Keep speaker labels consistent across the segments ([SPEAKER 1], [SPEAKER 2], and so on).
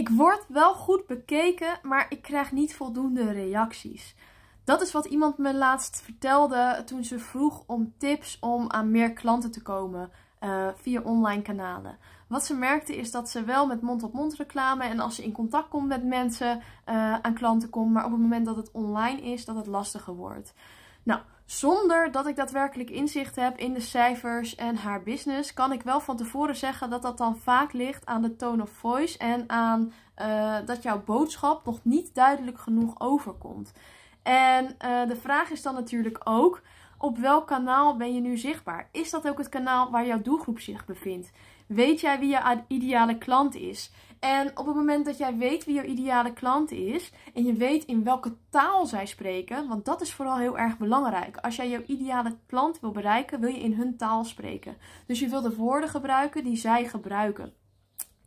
[SPEAKER 1] Ik word wel goed bekeken, maar ik krijg niet voldoende reacties. Dat is wat iemand me laatst vertelde toen ze vroeg om tips om aan meer klanten te komen eh, via online kanalen. Wat ze merkte is dat ze wel met mond-op-mond reclame en als ze in contact komt met mensen eh, aan klanten komt, maar op het moment dat het online is, dat het lastiger wordt. Nou, zonder dat ik daadwerkelijk inzicht heb in de cijfers en haar business, kan ik wel van tevoren zeggen dat dat dan vaak ligt aan de tone of voice en aan eh, dat jouw boodschap nog niet duidelijk genoeg overkomt. En eh, de vraag is dan natuurlijk ook: op welk kanaal ben je nu zichtbaar? Is dat ook het kanaal waar jouw doelgroep zich bevindt? Weet jij wie je ideale klant is? En op het moment dat jij weet wie jouw ideale klant is en je weet in welke taal zij spreken, want dat is vooral heel erg belangrijk. Als jij jouw ideale klant wil bereiken, wil je in hun taal spreken. Dus je wil de woorden gebruiken die zij gebruiken.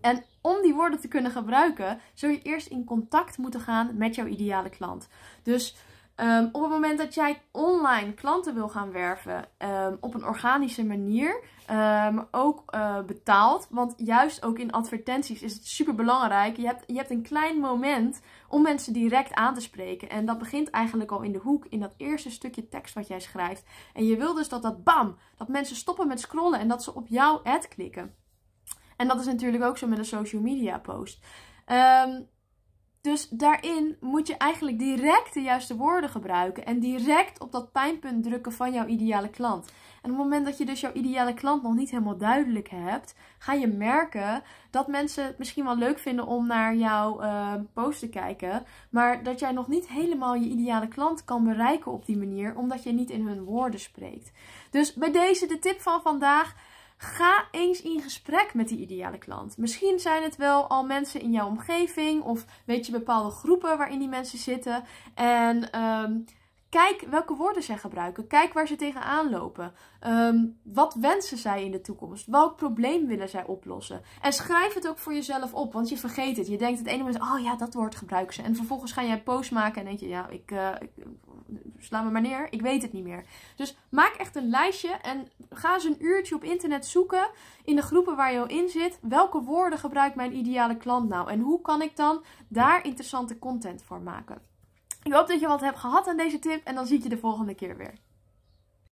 [SPEAKER 1] En om die woorden te kunnen gebruiken, zul je eerst in contact moeten gaan met jouw ideale klant. Dus Ehm, op het moment dat jij online klanten wil gaan werven ehm, op een organische manier, ehm, ook uh, betaald, want juist ook in advertenties is het super belangrijk. Je hebt, je hebt een klein moment om mensen direct aan te spreken. En dat begint eigenlijk al in de hoek, in dat eerste stukje tekst wat jij schrijft. En je wil dus dat dat bam, dat mensen stoppen met scrollen en dat ze op jouw ad klikken. En dat is natuurlijk ook zo met een social media post. Um, dus daarin moet je eigenlijk direct de juiste woorden gebruiken en direct op dat pijnpunt drukken van jouw ideale klant. En op het moment dat je dus jouw ideale klant nog niet helemaal duidelijk hebt, ga je merken dat mensen het misschien wel leuk vinden om naar jouw uh, post te kijken, maar dat jij nog niet helemaal je ideale klant kan bereiken op die manier, omdat je niet in hun woorden spreekt. Dus bij deze de tip van vandaag. Ga eens in gesprek met die ideale klant. Misschien zijn het wel al mensen in jouw omgeving of weet je bepaalde groepen waarin die mensen zitten. En ehm, kijk welke woorden zij gebruiken. Kijk waar ze tegenaan lopen. Ehm, wat wensen zij in de toekomst? Welk probleem willen zij oplossen? En schrijf het ook voor jezelf op, want je vergeet het. Je denkt het ene moment, oh ja, dat woord gebruiken ze. En vervolgens ga jij een post maken en denk je, ja, ik, eh, ik slaan we maar neer. Ik weet het niet meer. Dus maak echt een lijstje en ga eens een uurtje op internet zoeken in de groepen waar je al in zit. Welke woorden gebruikt mijn ideale klant nou? En hoe kan ik dan daar interessante content voor maken? Ik hoop dat je wat hebt gehad aan deze tip en dan zie ik je de volgende keer weer.